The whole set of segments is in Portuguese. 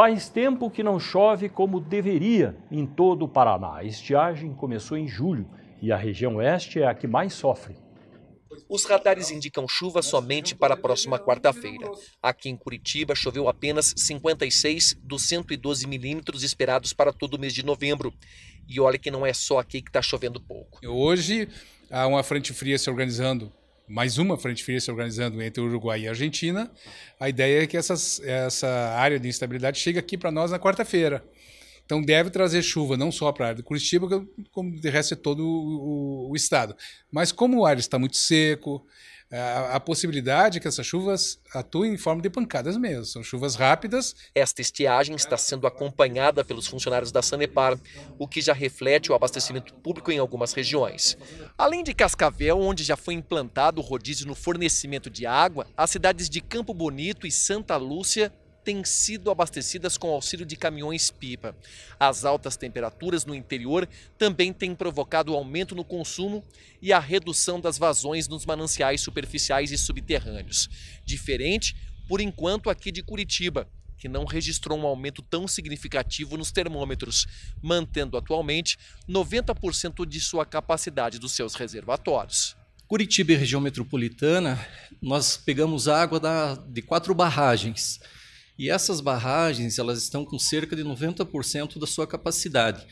Faz tempo que não chove como deveria em todo o Paraná. A estiagem começou em julho e a região oeste é a que mais sofre. Os radares indicam chuva somente para a próxima quarta-feira. Aqui em Curitiba choveu apenas 56 dos 112 milímetros esperados para todo o mês de novembro. E olha que não é só aqui que está chovendo pouco. Hoje há uma frente fria se organizando mais uma frente fria se organizando entre Uruguai e Argentina. A ideia é que essas, essa área de instabilidade chegue aqui para nós na quarta-feira. Então deve trazer chuva não só para a área de Curitiba, como de resto é todo o, o, o estado. Mas como o ar está muito seco, é, a, a possibilidade que essas chuvas atuem em forma de pancadas mesmo. São chuvas rápidas. Esta estiagem está sendo acompanhada pelos funcionários da Sanepar, o que já reflete o abastecimento público em algumas regiões. Além de Cascavel, onde já foi implantado o rodízio no fornecimento de água, as cidades de Campo Bonito e Santa Lúcia têm sido abastecidas com auxílio de caminhões-pipa. As altas temperaturas no interior também têm provocado aumento no consumo e a redução das vazões nos mananciais superficiais e subterrâneos. Diferente, por enquanto, aqui de Curitiba, que não registrou um aumento tão significativo nos termômetros, mantendo atualmente 90% de sua capacidade dos seus reservatórios. Curitiba e região metropolitana, nós pegamos água da, de quatro barragens. E essas barragens elas estão com cerca de 90% da sua capacidade.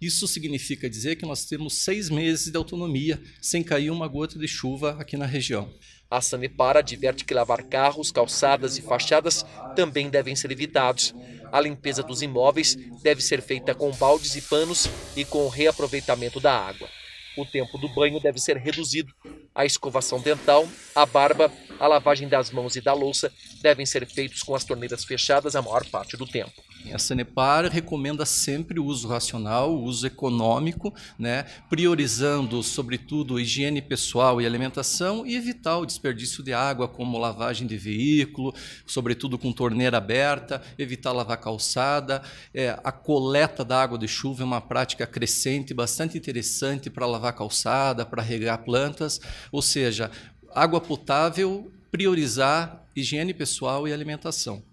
Isso significa dizer que nós temos seis meses de autonomia sem cair uma gota de chuva aqui na região. A Sanepar adverte que lavar carros, calçadas e fachadas também devem ser evitados. A limpeza dos imóveis deve ser feita com baldes e panos e com o reaproveitamento da água. O tempo do banho deve ser reduzido. A escovação dental, a barba a lavagem das mãos e da louça devem ser feitos com as torneiras fechadas a maior parte do tempo. A Sanepar recomenda sempre o uso racional, o uso econômico, né, priorizando, sobretudo, higiene pessoal e alimentação e evitar o desperdício de água, como lavagem de veículo, sobretudo com torneira aberta, evitar lavar calçada. É, a coleta da água de chuva é uma prática crescente, bastante interessante para lavar calçada, para regar plantas. Ou seja, água potável, priorizar higiene pessoal e alimentação.